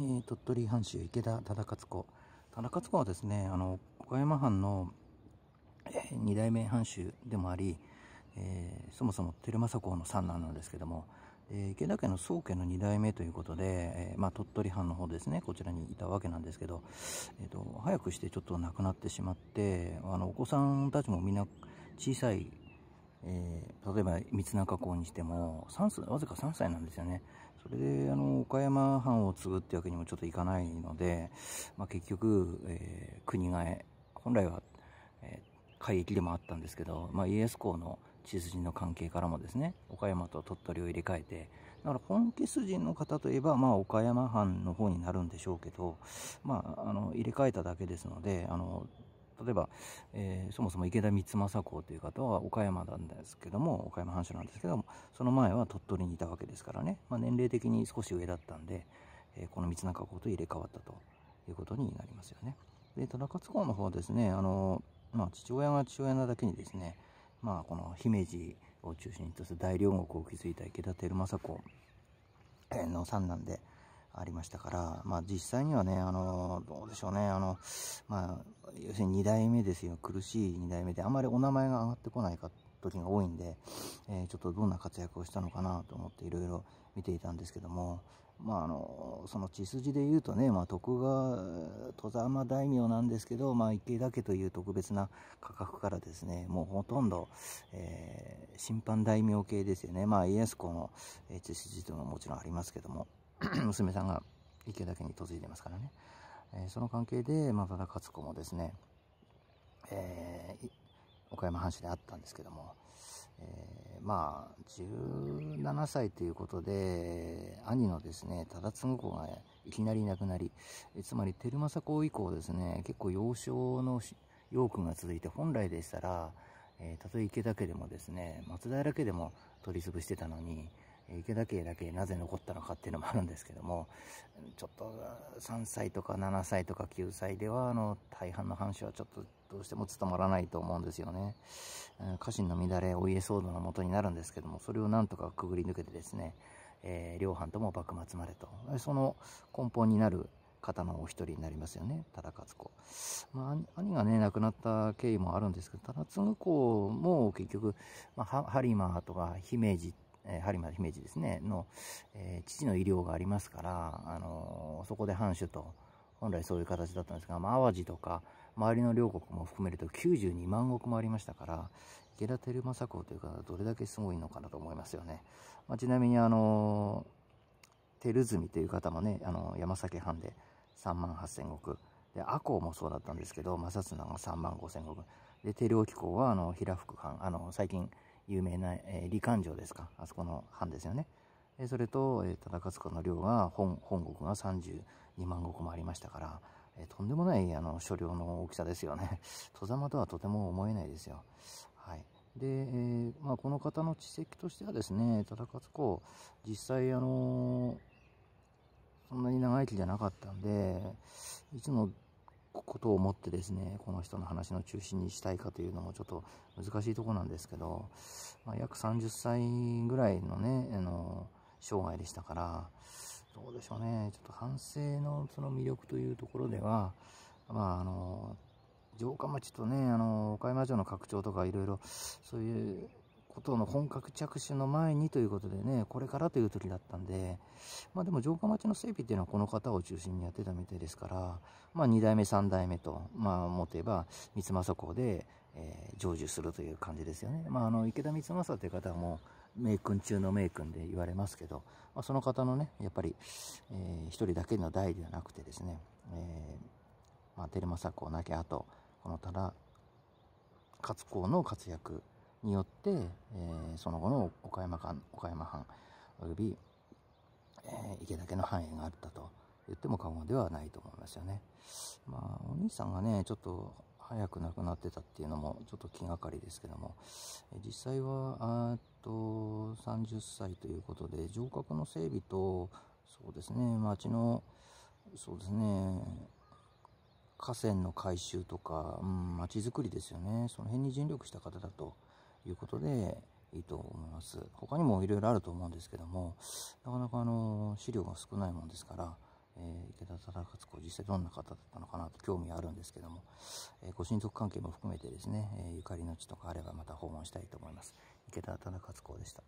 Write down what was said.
えー、鳥取藩主池田忠勝子忠勝子はですねあの岡山藩の、えー、2代目藩主でもあり、えー、そもそも照政公の三男なんですけども、え池田家の宗家の2代目ということで、えまあ、鳥取藩の方ですねこちらにいたわけなんですけど、えーと、と早くしてちょっと亡くなってしまってあのお子さんたちもみんな小さいえー、例えば三中公にしても3歳わずか3歳なんですよねそれで、あの、岡山藩を継ぐってわけにもちょっといかないので、まあ、結局、えー、国替え、本来は、えー、海域でもあったんですけど、まあ、家康公の地筋の関係からもですね、岡山と鳥取を入れ替えて、だから本家筋の方といえば、まあ、岡山藩の方になるんでしょうけど、まあ、あの、入れ替えただけですので、あの、例えば、えー、そもそも池田光政公という方は岡山なんですけども岡山藩主なんですけどもその前は鳥取にいたわけですからね、まあ、年齢的に少し上だったんで、えー、この光中公と入れ替わったということになりますよね。で忠勝公の方はですねあの、まあ、父親が父親なだけにですね、まあ、この姫路を中心とする大両国を築いた池田輝政公の三男で。ありましたから、まあ、実際にはね、あのどうでしょうね、あのまあ、要するに2代目ですよ、苦しい2代目で、あまりお名前が上がってこないか時が多いんで、えー、ちょっとどんな活躍をしたのかなと思っていろいろ見ていたんですけども、まあ、あのその血筋で言うとね、まあ、徳川戸沢大名なんですけど、まあ、池田家という特別な価格からですねもうほとんど、えー、審判大名系ですよね、まあ、家康公の血筋というのももちろんありますけども。娘さんが池田家に嫁いでますからね、えー、その関係で、まあ、多田勝子もですね、えー、岡山藩主であったんですけども、えー、まあ17歳ということで兄のですね忠次子がいきなり亡くなりつまり照政公以降ですね結構幼少の養君が続いて本来でしたら、えー、たとえ池田家でもですね松平家でも取り潰してたのに、池田家だけなぜ残ったのかっていうのもあるんですけども、ちょっと3歳とか7歳とか9歳では、あの、大半の藩主はちょっとどうしても務まらないと思うんですよね。家臣の乱れ、お家騒動のもとになるんですけども、それをなんとかくぐり抜けてですね、えー、両藩とも幕末までと、その根本になる方のお一人になりますよね、忠勝子。まあ、兄がね、亡くなった経緯もあるんですけど、忠次子も結局、まあ、ハリマーとか姫路って、え播磨姫路ですね、の、えー、父の医療がありますから、あのー、そこで藩主と、本来そういう形だったんですが、まあ、淡路とか、周りの両国も含めると92万石もありましたから、池田照政公という方はどれだけすごいのかなと思いますよね。まあ、ちなみに、あのー、照住という方もね、あのー、山崎藩で3万8000石。で、阿公もそうだったんですけど、正綱が3万5000石。で、照興公は、あの、平福藩、あの、最近、有名な、えー、李官城ですかあそこの藩ですよね、えー、それと、えー、忠勝の領が本本国が32万石もありましたから、えー、とんでもないあの所領の大きさですよね 戸様とはとても思えないですよはいで、えーまあ、この方の知跡としてはですね忠勝公実際あのそんなに長生きじゃなかったんでいつもことを思ってですね、この人の話の中心にしたいかというのもちょっと難しいとこなんですけど、まあ、約30歳ぐらいのね、あの、生涯でしたから、どうでしょうね、ちょっと反省のその魅力というところでは、まあ、あの、城下町とね、あの、岡山城の拡張とかいろいろ、そういうトの本格着手の前にということでね、これからという時だったんで、まあでも城下町の整備っていうのはこの方を中心にやってたみたいですから、まあ2代目、3代目と、まあ持てば三政公で、えー、成就するという感じですよね。まああの池田三政という方はもう名君中の名君で言われますけど、まあ、その方のね、やっぱり、えー、一人だけの代ではなくてですね、えー、まあ照政公なきゃあと、このただ、勝公の活躍によって、えー、その後の岡山藩岡山藩及び、えー、池田家の繁栄があったと言っても過言ではないと思いますよね。まあお兄さんがねちょっと早く亡くなってたっていうのもちょっと気がかりですけども実際はっと30歳ということで城郭の整備とそうですね町のそうですね河川の改修とか、うん、町づくりですよねその辺に尽力した方だということで、いいと思います。他にもいろいろあると思うんですけども、なかなかあの、資料が少ないもんですから、えー、池田忠勝子実際どんな方だったのかなと興味あるんですけども、えー、ご親族関係も含めてですね、えー、ゆかりの地とかあればまた訪問したいと思います。池田忠勝子でした。